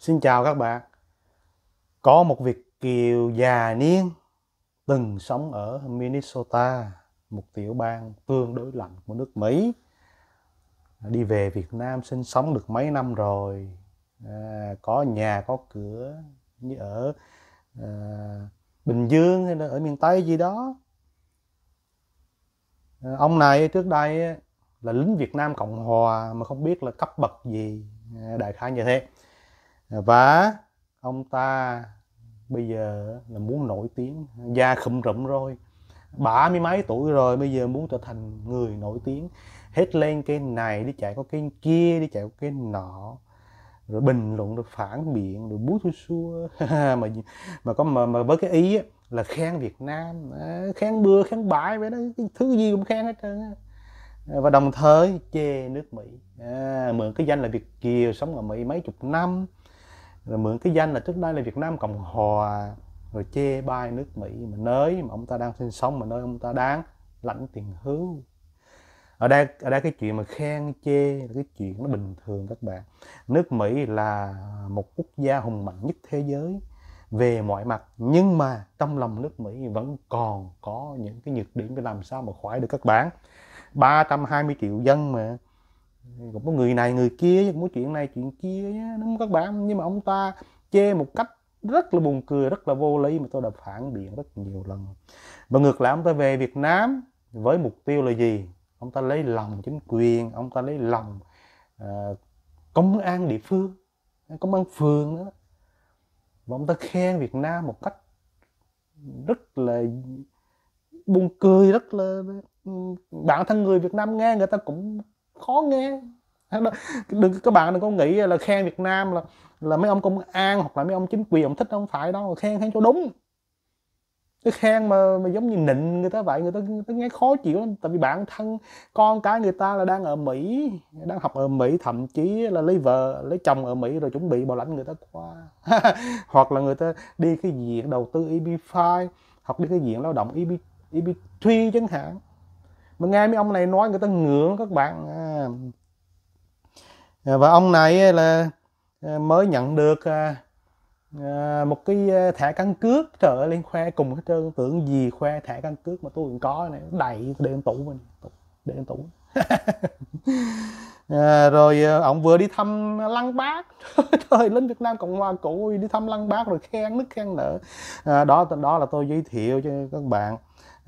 Xin chào các bạn. Có một Việt kiều già niên từng sống ở Minnesota, một tiểu bang tương đối lạnh của nước Mỹ. Đi về Việt Nam sinh sống được mấy năm rồi. À, có nhà có cửa như ở à, Bình Dương hay là ở miền Tây gì đó. À, ông này trước đây là lính Việt Nam Cộng Hòa mà không biết là cấp bậc gì à, đại khái như thế và ông ta bây giờ là muốn nổi tiếng da khụm rụm rồi bả mấy mấy tuổi rồi bây giờ muốn trở thành người nổi tiếng hết lên cái này đi chạy có cái kia đi chạy qua kênh nọ rồi bình luận rồi phản biện rồi bút xua xua mà mà có mà, mà với cái ý là khen Việt Nam à, khen bừa khen bãi vậy đó cái thứ gì cũng khen hết trơn á và đồng thời chê nước Mỹ à, mượn cái danh là Việt Kiều sống ở Mỹ mấy chục năm rồi mượn cái danh là trước đây là Việt Nam Cộng Hòa rồi chê bai nước Mỹ mà nơi mà ông ta đang sinh sống mà nơi ông ta đáng lãnh tiền hưu ở đây ở đây cái chuyện mà khen chê là cái chuyện nó bình thường các bạn nước Mỹ là một quốc gia hùng mạnh nhất thế giới về mọi mặt nhưng mà trong lòng nước Mỹ vẫn còn có những cái nhược điểm để làm sao mà khỏi được các bạn 320 triệu dân mà cũng có người này người kia cũng có chuyện này chuyện kia đúng các bạn nhưng mà ông ta chê một cách rất là buồn cười rất là vô lý mà tôi đã phản biện rất nhiều lần và ngược lại ông ta về Việt Nam với mục tiêu là gì ông ta lấy lòng chính quyền ông ta lấy lòng uh, công an địa phương công an phường nữa và ông ta khen Việt Nam một cách rất là buồn cười rất là ừ, ừ, bản thân người Việt Nam nghe người ta cũng khó nghe đừng các bạn đừng có nghĩ là khen Việt Nam là là mấy ông công an hoặc là mấy ông chính quyền ông thích không phải đâu khen khen cho đúng cái khen mà, mà giống như nịnh người ta vậy người ta, người ta nghe khó chịu lắm tại vì bạn thân con cái người ta là đang ở mỹ đang học ở mỹ thậm chí là lấy vợ lấy chồng ở mỹ rồi chuẩn bị bảo lãnh người ta qua hoặc là người ta đi cái diện đầu tư eb5 hoặc đi cái diện lao động eb eb3 chẳng hạn mà nghe mấy ông này nói người ta ngưỡng các bạn à. à, và ông này là à, mới nhận được à, à một cái thẻ căn cước trời ơi lên khoe cùng cái trơn tưởng gì khoe thẻ căn cước mà tôi cũng có này đầy để em tủ mình để em tủ à, rồi ông vừa đi thăm lăng bác trời lên việt nam cộng hòa cũ đi thăm lăng bác rồi khen nước khen nữa. à, đó đó là tôi giới thiệu cho các bạn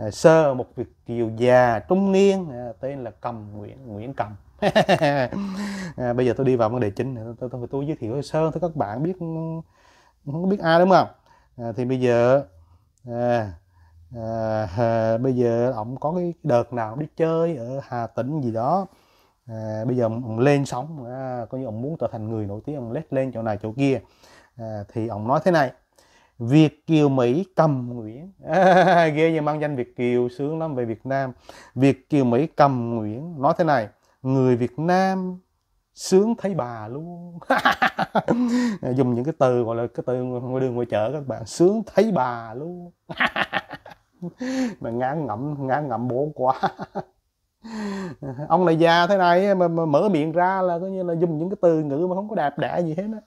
Ờ, sơ một việc kiều già trung niên ờ, tên là cầm nguyễn nguyễn cầm à, bây giờ tôi đi vào vấn đề chính tôi, tôi, tôi, tôi giới thiệu sơn cho các bạn biết ừ, không biết ai đúng không à, thì bây giờ à, à, à, bây giờ ông có cái đợt nào đi chơi ở hà tĩnh gì đó à, bây giờ ông lên sóng à, coi như ông muốn trở thành người nổi tiếng ông lết lên chỗ này chỗ kia à, thì ông nói thế này Việt Kiều Mỹ cầm Nguyễn à, ghê như mang danh Việt Kiều sướng lắm về Việt Nam Việt Kiều Mỹ cầm Nguyễn nói thế này người Việt Nam sướng thấy bà luôn dùng những cái từ gọi là cái từ ngoài đường ngoài chợ các bạn sướng thấy bà luôn mà ngán ngậm ngán ngậm bố quá ông này già thế này mà, mà mở miệng ra là coi như là dùng những cái từ ngữ mà không có đạp đạ gì hết á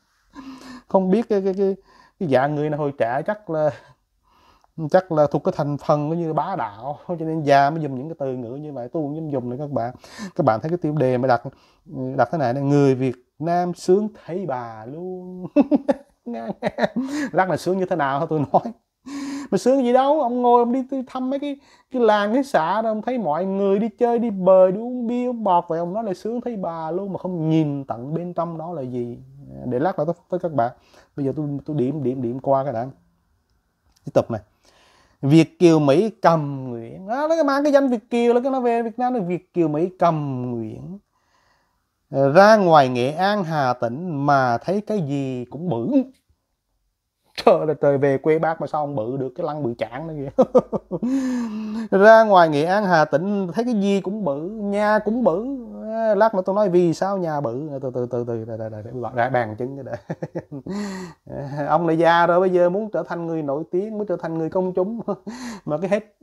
không biết cái cái, cái cái dạng người này hồi trẻ chắc là chắc là thuộc cái thành phần cũng như bá đạo cho nên già mới dùng những cái từ ngữ như vậy tôi cũng dám dùng này các bạn các bạn thấy cái tiêu đề mà đặt đặt thế này này người Việt Nam sướng thấy bà luôn lát là sướng như thế nào hả tôi nói mà sướng gì đâu ông ngồi ông đi, đi thăm mấy cái cái làng cái xã đó ông thấy mọi người đi chơi đi bời đi uống bia uống bọt vậy ông nói là sướng thấy bà luôn mà không nhìn tận bên trong đó là gì để lát nữa tôi tới các bạn bây giờ tôi tôi điểm điểm điểm qua cái đã tiếp tục này Việt Kiều Mỹ cầm Nguyễn đó, nó mang cái danh Việt Kiều là cái nó về Việt Nam là Việt Kiều Mỹ cầm Nguyễn ra ngoài Nghệ An Hà Tĩnh mà thấy cái gì cũng bự trời là trời về quê bác mà sao ông bự được cái lăng bự chản nữa kìa ra ngoài nghệ an hà tĩnh thấy cái gì cũng bự nhà cũng bự à, lát nữa tôi nói vì sao nhà bự à, từ từ từ từ để, bàn chứng cái đấy à, ông này già rồi bây giờ muốn trở thành người nổi tiếng muốn trở thành người công chúng mà cái hết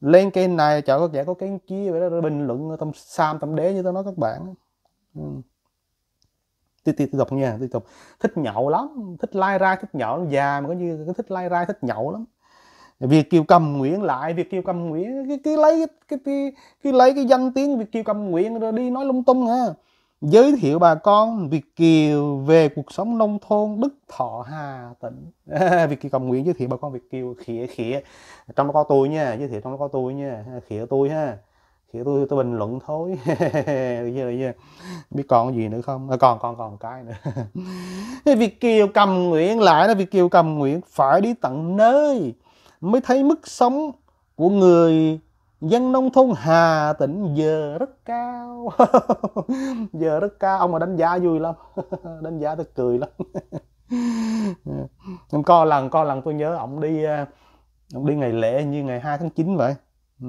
lên kênh này chợ có vẻ có cái kia vậy đó bình luận tâm sam tâm đế như tôi nói các bạn ừ tôi tôi tôi đọc nha tôi đọc thích nhậu lắm thích lai ra thích nhậu lắm già mà có như thích lai ra thích nhậu lắm việc Kiều cầm Nguyễn lại việc Kiều cầm Nguyễn cái, cái lấy cái, cái, cái lấy cái danh tiếng việc Kiều cầm Nguyễn rồi đi nói lung tung ha à. giới thiệu bà con Việt Kiều về cuộc sống nông thôn Đức Thọ Hà Tĩnh à, Việt Kiều cầm Nguyễn giới thiệu bà con Việt Kiều khịa khịa trong đó có tôi nha giới thiệu trong đó có tôi nha khịa tôi ha thì tôi tôi bình luận thôi được chưa, biết còn gì nữa không à, còn còn còn cái nữa Việt kiều cầm nguyện lại đó Việt kiều cầm nguyện phải đi tận nơi mới thấy mức sống của người dân nông thôn Hà Tĩnh giờ rất cao giờ rất cao ông mà đánh giá vui lắm đánh giá tôi cười lắm em co lần co lần tôi nhớ ông đi à, ông đi ngày lễ như ngày 2 tháng 9 vậy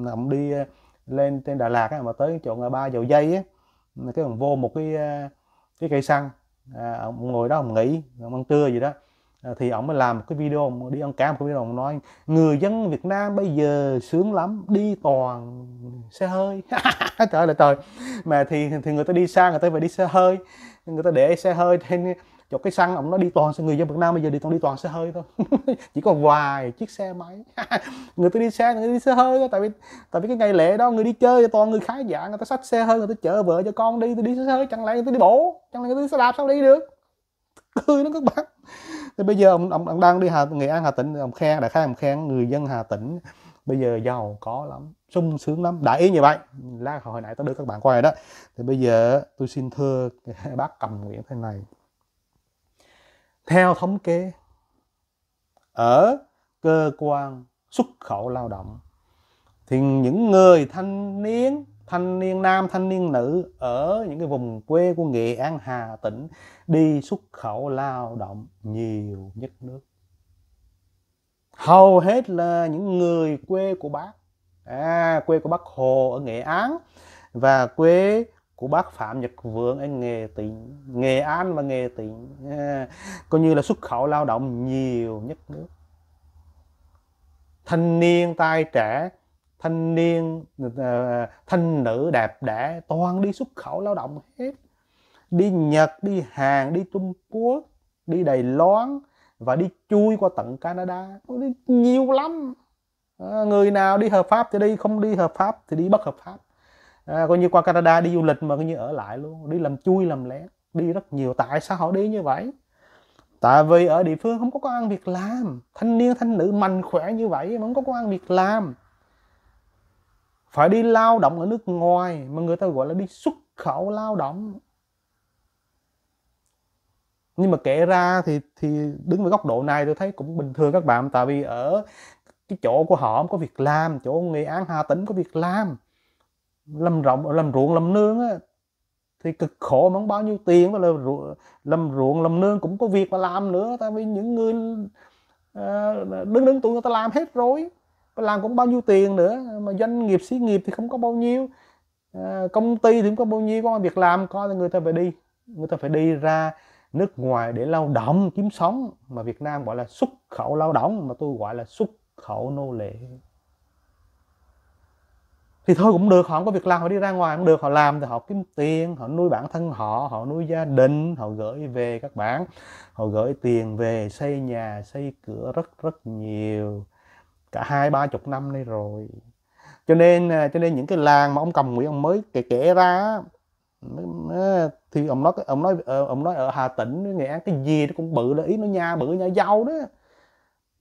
ông đi à, lên trên Đà Lạt á, mà tới chỗ ngã ba dầu dây á cái ông vô một cái ờ, cái cây xăng à, ông ngồi đó ông nghỉ ông ăn trưa gì đó à, thì ông mới làm một cái video ông đi ăn cá một cái video ông nói người dân Việt Nam bây giờ sướng lắm đi toàn xe hơi trời là trời mà thì thì người ta đi xa người ta phải đi xe hơi người ta để xe hơi trên cho cái xăng ông nó đi toàn xe người dân Việt Nam bây giờ đi toàn đi toàn xe hơi thôi chỉ còn vài chiếc xe máy người ta đi xe người ta đi xe hơi thôi tại vì tại vì cái ngày lễ đó người đi chơi toàn người khá giả người ta xách xe hơi người ta chở vợ cho con đi tôi đi xe hơi chẳng lẽ tôi đi bộ chẳng lẽ tôi đi xe đạp sao đi được cười nó các bạn thì bây giờ ông, ông, đang đi Hà Nghệ An Hà Tĩnh ông khen đại khái ông khen người dân Hà Tĩnh bây giờ giàu có lắm sung sướng lắm đại ý như vậy lá hồi nãy tôi đưa các bạn qua rồi đó thì bây giờ tôi xin thưa bác cầm nguyện thế này theo thống kê ở cơ quan xuất khẩu lao động thì những người thanh niên thanh niên nam thanh niên nữ ở những cái vùng quê của nghệ an hà tĩnh đi xuất khẩu lao động nhiều nhất nước hầu hết là những người quê của bác à, quê của bác hồ ở nghệ an và quê của bác Phạm Nhật Vượng anh nghề Tịnh, nghề An và nghề Tịnh. À, coi như là xuất khẩu lao động nhiều nhất nước. Thanh niên tài trẻ, thanh niên ờ, thanh nữ đẹp đẽ toàn đi xuất khẩu lao động hết. Đi Nhật, đi Hàn, đi Trung Quốc, đi Đài Loan và đi chui qua tận Canada, đi nhiều lắm. À, người nào đi hợp pháp thì đi, không đi hợp pháp thì đi bất hợp pháp à, coi như qua Canada đi du lịch mà coi như ở lại luôn đi làm chui làm lén đi rất nhiều tại sao họ đi như vậy tại vì ở địa phương không có công ăn việc làm thanh niên thanh nữ mạnh khỏe như vậy mà không có công ăn việc làm phải đi lao động ở nước ngoài mà người ta gọi là đi xuất khẩu lao động nhưng mà kể ra thì thì đứng với góc độ này tôi thấy cũng bình thường các bạn tại vì ở cái chỗ của họ không có việc làm chỗ nghệ an hà tĩnh có việc làm làm rộng làm ruộng làm nương á, thì cực khổ mắng bao nhiêu tiền mà là làm ruộng làm nương cũng có việc mà làm nữa tại vì những người ờ, đứng đứng tuổi người ta làm hết rồi làm cũng bao nhiêu tiền nữa mà doanh nghiệp xí nghiệp thì không có bao nhiêu ờ, công ty thì cũng có bao nhiêu có việc làm coi là người ta phải đi người ta phải đi ra nước ngoài để lao động kiếm sống mà Việt Nam gọi là xuất khẩu lao động mà tôi gọi là xuất khẩu nô lệ thì thôi cũng được họ không có việc làm họ đi ra ngoài cũng được họ làm thì họ kiếm tiền họ nuôi bản thân họ họ nuôi gia đình họ gửi về các bạn họ gửi tiền về xây nhà xây cửa rất rất nhiều cả hai ba chục năm nay rồi cho nên à, cho nên những cái làng mà ông cầm nguyễn ông mới kể kể ra thì ông nói ông nói ờ, ông nói ở hà tĩnh nghệ an cái gì nó cũng bự là ý nó nhà bự nhà giàu đó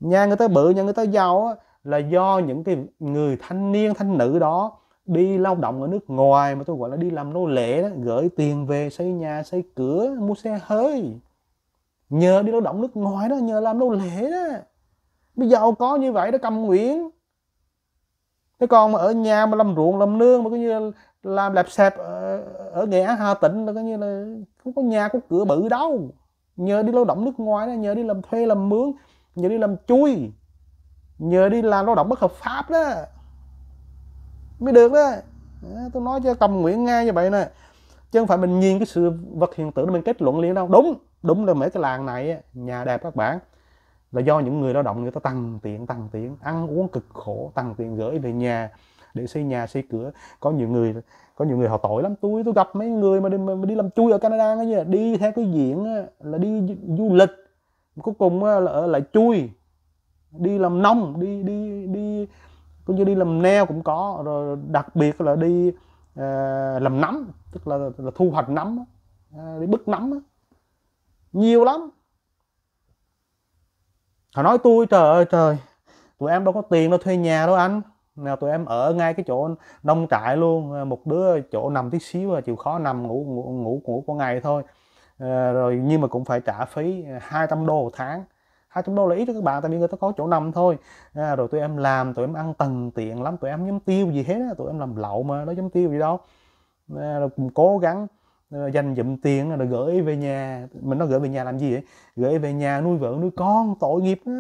nhà người ta bự nhà người ta giàu á là do những cái người thanh niên thanh nữ đó đi lao động ở nước ngoài mà tôi gọi là đi làm nô lệ đó gửi tiền về xây nhà xây cửa mua xe hơi nhờ đi lao động nước ngoài đó nhờ làm nô lệ đó bây giờ có như vậy đó cầm nguyện thế còn mà ở nhà mà làm ruộng làm nương mà coi như làm lạp xẹp ở, ở nghệ an hà tĩnh là coi như là không có nhà có cửa bự đâu nhờ đi lao động nước ngoài đó nhờ đi làm thuê làm mướn nhờ đi làm chui nhờ đi làm lao động bất hợp pháp đó mới được đó tôi nói cho cầm nguyễn nga như vậy nè chứ không phải mình nhìn cái sự vật hiện tượng để mình kết luận liền đâu đúng đúng là mấy cái làng này nhà đẹp các bạn là do những người lao động người ta tăng tiền tăng tiền ăn uống cực khổ tăng tiền gửi về nhà để xây nhà xây cửa có nhiều người có nhiều người họ tội lắm tôi tôi gặp mấy người mà đi, mà đi làm chui ở Canada đó nha đi theo cái diện là đi du lịch cuối cùng là ở lại chui đi làm nông đi đi đi cũng như đi làm neo cũng có rồi đặc biệt là đi uh, làm nấm tức là, là thu hoạch nấm uh, đi bứt nấm nhiều lắm họ nói tôi trời ơi trời tụi em đâu có tiền đâu thuê nhà đâu anh nào tụi em ở ngay cái chỗ nông trại luôn ờ, một đứa chỗ nằm tí xíu là chịu khó nằm ngủ ngủ ngủ ngủ qua ngày thôi à, rồi nhưng mà cũng phải trả phí 200 đô một tháng 200 đô là ít cho các bạn tại vì người ta có chỗ nằm thôi à, rồi tụi em làm tụi em ăn tầng tiện lắm tụi em nhóm tiêu gì hết á tụi em làm lậu mà nó giống tiêu gì đâu à, rồi cùng cố gắng à, dành dụm tiền rồi gửi về nhà mình nó gửi về nhà làm gì vậy gửi về nhà nuôi vợ nuôi con tội nghiệp á.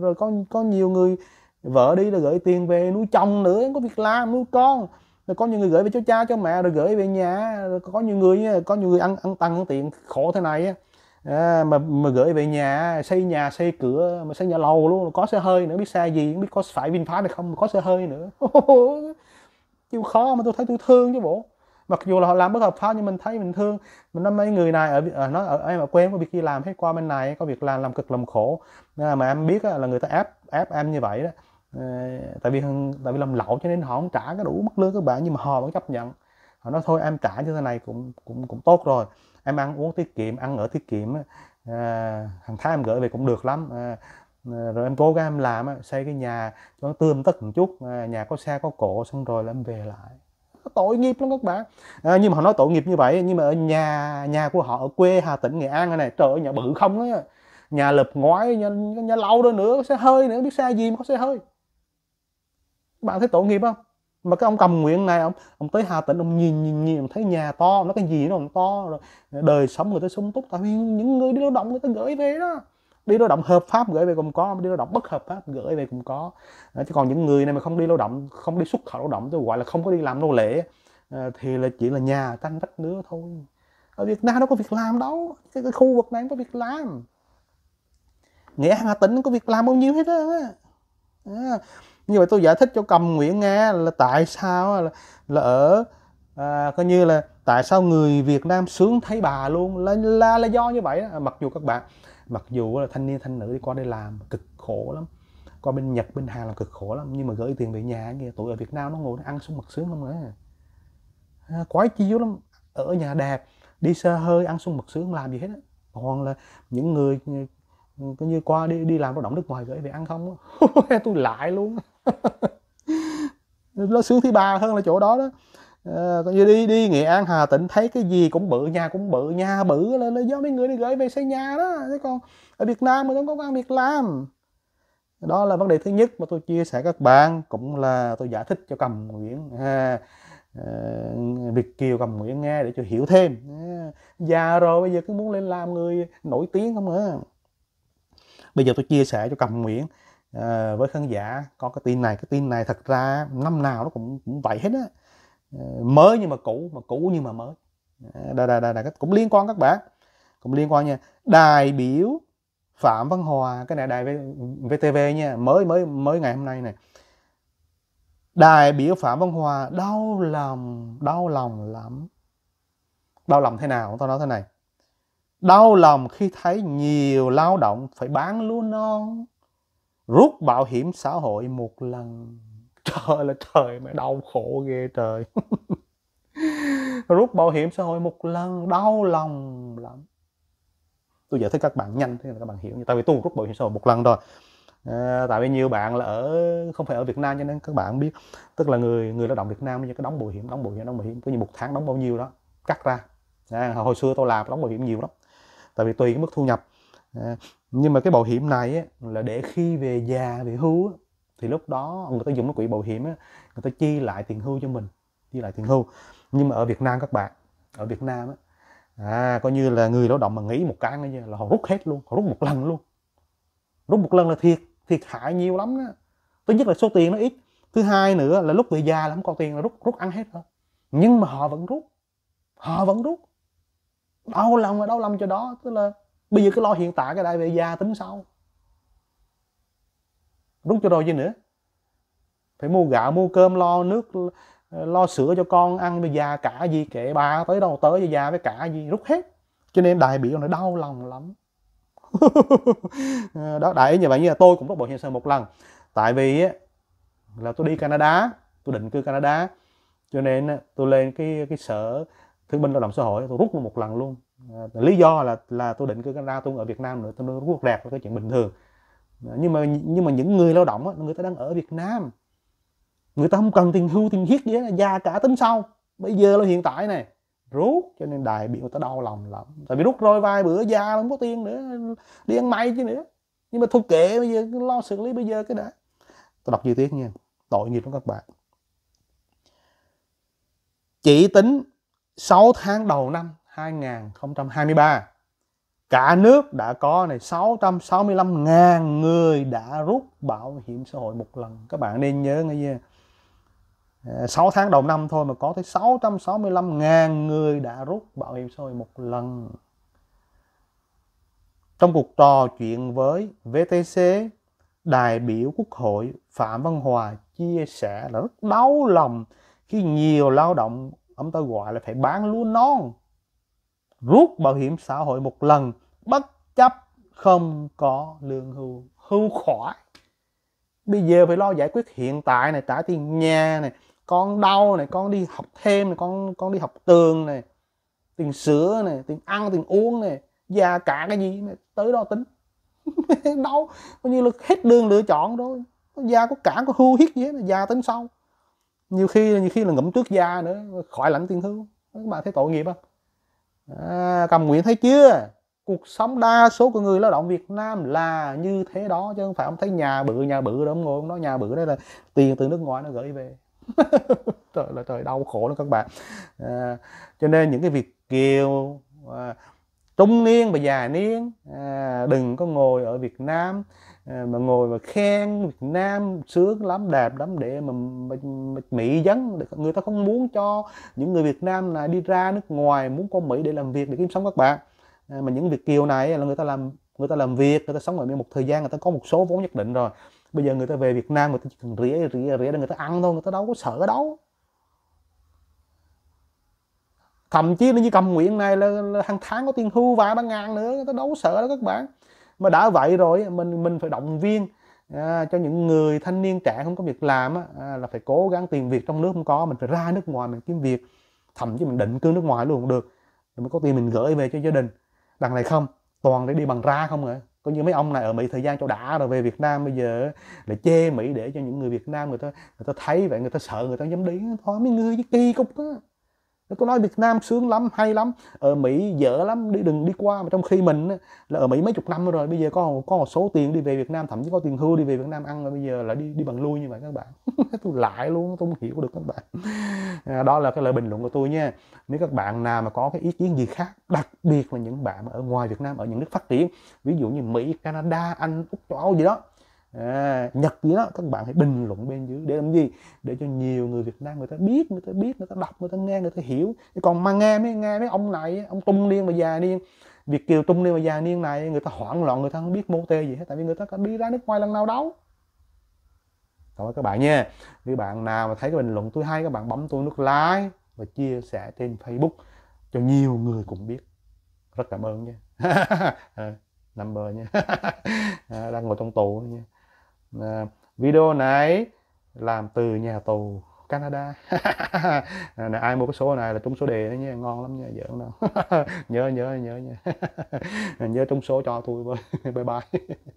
rồi có có nhiều người vợ đi là gửi tiền về nuôi chồng nữa có việc làm nuôi con rồi có nhiều người gửi về cho cha cho mẹ rồi gửi về nhà rồi có nhiều người có nhiều người ăn ăn tăng tiền khổ thế này á à, mà mà gửi về nhà xây nhà xây cửa mà xây nhà lầu luôn có xe hơi nữa biết xe gì biết có phải vinfast hay không có xe hơi nữa chịu khó mà tôi thấy tôi thương chứ bộ mặc dù là họ làm bất hợp pháp nhưng mình thấy mình thương mình năm mấy người này ở ở nó ở em ở quê có việc đi làm hết qua bên này có việc làm làm cực làm khổ à, mà em biết là người ta ép ép em như vậy đó à, tại vì tại vì làm lậu cho nên họ không trả cái đủ mức lương các bạn nhưng mà họ vẫn chấp nhận họ nói thôi em trả như thế này cũng cũng cũng tốt rồi em ăn uống tiết kiệm ăn ở tiết kiệm à, hàng tháng em gửi về cũng được lắm à, à rồi em cố gắng em làm xây cái nhà cho nó tươm tất một chút à, nhà có xe có cổ xong rồi là em về lại tội nghiệp lắm các bạn à, nhưng mà họ nói tội nghiệp như vậy nhưng mà ở nhà nhà của họ ở quê Hà Tĩnh Nghệ An này, trời ơi nhà bự không á nhà lợp ngoái nhà, nhà lâu đó nữa có xe hơi nữa biết xe gì mà có xe hơi bạn thấy tội nghiệp không mà cái ông cầm nguyện này ông ông tới hà tĩnh ông nhìn nhìn nhìn thấy nhà to nó cái gì nó còn to rồi đời sống người ta sung túc tại vì những người đi lao động người ta gửi về đó đi lao động hợp pháp gửi về cũng có đi lao động bất hợp pháp gửi về cũng có ờ, chứ còn những người này mà không đi lao động không đi xuất khẩu lao động tôi gọi là không có đi làm nô lệ ờ, thì là chỉ là nhà tranh vách nữa thôi ở Việt Nam đâu có việc làm đâu cái, cái khu vực này không có việc làm Nghệ An Hà Tĩnh có việc làm bao nhiêu hết á ờ, như vậy tôi giải thích cho cầm Nguyễn nghe là tại sao là, là ở à, coi như là tại sao người Việt Nam sướng thấy bà luôn là là, là do như vậy đó. À, mặc dù các bạn mặc dù là thanh niên thanh nữ đi qua đây làm cực khổ lắm qua bên Nhật bên Hàn làm cực khổ lắm nhưng mà gửi tiền về nhà kia tụi ở Việt Nam nó ngồi nó ăn xuống mặt sướng không nữa à. à, quái chiếu lắm ở nhà đẹp đi xe hơi ăn xuống mặt sướng làm gì hết á còn là những người coi như qua đi đi làm lao động nước ngoài gửi về ăn không tôi lại luôn nó sướng thứ ba hơn là chỗ đó đó à, như đi đi nghệ an hà tĩnh thấy cái gì cũng bự nhà cũng bự nhà bự là, là do mấy người đi gửi về xây nhà đó thế còn ở việt nam mình không có ăn việc làm đó là vấn đề thứ nhất mà tôi chia sẻ các bạn cũng là tôi giải thích cho cầm nguyễn à, việt kiều cầm nguyễn nghe để cho hiểu thêm à, già rồi bây giờ cứ muốn lên làm người nổi tiếng không à bây giờ tôi chia sẻ cho cầm nguyễn Ờ, với khán giả có cái tin này cái tin này thật ra năm nào nó cũng, cũng vậy hết á ờ, mới nhưng mà cũ mà cũ nhưng mà mới đây đây đây cũng liên quan các bạn cũng liên quan nha đại biểu phạm văn hòa cái này đài vtv nha mới mới mới ngày hôm nay này đại biểu phạm văn hòa đau lòng đau lòng lắm đau lòng thế nào tôi nói thế này đau lòng khi thấy nhiều lao động phải bán lúa non rút bảo hiểm xã hội một lần trời là trời mày đau khổ ghê trời rút bảo hiểm xã hội một lần đau lòng lắm tôi giải thích các bạn nhanh thế là các bạn hiểu tại vì tôi rút bảo hiểm xã hội một lần rồi à, tại vì nhiều bạn là ở không phải ở Việt Nam cho nên các bạn biết tức là người người lao động Việt Nam như cái đóng bảo hiểm đóng bảo hiểm đóng bảo hiểm có như một tháng đóng bao nhiêu đó cắt ra à, hồi xưa tôi làm đóng bảo hiểm nhiều lắm tại vì tùy cái mức thu nhập à, nhưng mà cái bảo hiểm này là để khi về già về hưu thì lúc đó người ta dùng cái quỹ bảo hiểm người ta chi lại tiền hưu cho mình chi lại tiền hưu nhưng mà ở Việt Nam các bạn ở Việt Nam á à, coi như là người lao động mà nghỉ một cái nữa là họ rút hết luôn họ rút một lần luôn rút một lần là thiệt thiệt hại nhiều lắm đó thứ nhất là số tiền nó ít thứ hai nữa là lúc về già là không còn tiền là rút rút ăn hết rồi nhưng mà họ vẫn rút họ vẫn rút đau lòng là đau lòng cho đó tức là bây giờ cứ lo hiện tại cái đại về già tính sau đúng cho rồi gì nữa phải mua gạo mua cơm lo nước lo sữa cho con ăn bây già cả gì kệ bà tới đâu tới già với cả gì rút hết cho nên đại biểu nó đau lòng lắm đó đại như vậy như là tôi cũng rút bảo hiểm xã hội một lần tại vì là tôi đi Canada tôi định cư Canada cho nên tôi lên cái cái sở thương binh lao động xã hội tôi rút một lần luôn À, lý do là là tôi định cư Canada tôi ở Việt Nam nữa tôi Trung Quốc đẹp là cái chuyện bình thường à, nhưng mà nhưng mà những người lao động á, người ta đang ở Việt Nam người ta không cần tiền hưu tiền hiếc gì đó già cả tính sau bây giờ là hiện tại này rút cho nên đại biểu ta đau lòng lắm tại vì rút rồi vai bữa già không có tiền nữa đi ăn may chứ nữa nhưng mà thôi kệ bây giờ lo xử lý bây giờ cái đã tôi đọc chi tiết nha tội nghiệp lắm các bạn chỉ tính 6 tháng đầu năm 2023 cả nước đã có này 665.000 người đã rút bảo hiểm xã hội một lần các bạn nên nhớ nghe chưa 6 à, tháng đầu năm thôi mà có tới 665.000 người đã rút bảo hiểm xã hội một lần trong cuộc trò chuyện với VTC đại biểu Quốc hội Phạm Văn Hòa chia sẻ là rất đau lòng khi nhiều lao động ông ta gọi là phải bán lúa non rút bảo hiểm xã hội một lần bất chấp không có lương hưu hưu khỏi bây giờ phải lo giải quyết hiện tại này trả tiền nhà này con đau này con đi học thêm này con con đi học tường này tiền sữa này tiền ăn tiền uống này già cả cái gì này, tới đó tính đâu coi như là hết đường lựa chọn rồi già có cả có hưu hiết gì hết già tính sau nhiều khi nhiều khi là ngậm trước da nữa khỏi lãnh tiền hưu các bạn thấy tội nghiệp không À, cầm nguyện thấy chưa cuộc sống đa số của người lao động Việt Nam là như thế đó chứ không phải ông thấy nhà bự nhà bự đó ông ngồi ông nói nhà bự đây là tiền từ nước ngoài nó gửi về trời là trời đau khổ lắm các bạn à, cho nên những cái việc kiều à, trung niên và già niên à, đừng có ngồi ở Việt Nam Ờ, mà ngồi mà khen Việt Nam sướng lắm đẹp lắm để mà, mà, mà Mỹ dẫn người ta không muốn cho những người Việt Nam là đi ra nước ngoài muốn qua Mỹ để làm việc để kiếm sống các bạn ờ, mà những Việt kiều này là người ta làm người ta làm việc người ta sống ở Mỹ một thời gian người ta có một số vốn nhất định rồi bây giờ người ta về Việt Nam người ta chỉ cần rỉa rỉa rỉa để người ta ăn thôi người ta đâu có sợ đâu thậm chí nó như cầm nguyện này là, là hàng tháng có tiền thu vài ba ngàn nữa người ta đâu có sợ đâu các bạn mà đã vậy rồi mình mình phải động viên à, cho những người thanh niên trẻ không có việc làm á, à, là phải cố gắng tìm việc trong nước không có mình phải ra nước ngoài mình kiếm việc thậm chí mình định cư nước ngoài luôn cũng được rồi mới có tiền mình gửi về cho gia đình đằng này không toàn để đi bằng ra không rồi à. có như mấy ông này ở Mỹ thời gian cho đã rồi về Việt Nam bây giờ lại chê Mỹ để cho những người Việt Nam người ta người ta thấy vậy người ta sợ người ta dám đi thôi mấy người với kỳ cục á tôi nói Việt Nam sướng lắm hay lắm ở ờ, Mỹ dở lắm đi đừng đi qua mà trong khi mình là ở Mỹ mấy chục năm rồi bây giờ có có một số tiền đi về Việt Nam thậm chí có tiền hưu đi về Việt Nam ăn rồi bây giờ lại đi đi bằng lui như vậy các bạn tôi lại luôn tôi không hiểu được các bạn à, đó là cái lời bình luận của tôi nha nếu các bạn nào mà có cái ý kiến gì khác đặc biệt là những bạn ở ngoài Việt Nam ở những nước phát triển ví dụ như Mỹ Canada Anh Úc châu Âu gì đó à, nhật gì đó các bạn hãy bình luận bên dưới để làm gì để cho nhiều người việt nam người ta biết người ta biết người ta đọc người ta nghe người ta hiểu còn mà nghe mấy nghe mấy ông này ông tung điên và già niên việt kiều tung điên và già niên này người ta hoảng loạn người ta không biết mô tê gì hết tại vì người ta có đi ra nước ngoài lần nào đâu cảm ơn các bạn nha nếu bạn nào mà thấy cái bình luận tôi hay các bạn bấm tôi nút like và chia sẻ trên facebook cho nhiều người cùng biết rất cảm ơn nha ờ, number nha ờ, đang ngồi trong tù nha Ờ, video này làm từ nhà tù Canada này, ai mua cái số này là trúng số đề đó nha ngon lắm nha giỡn đâu nhớ nhớ nhớ nha nhớ trúng số cho tôi với bye bye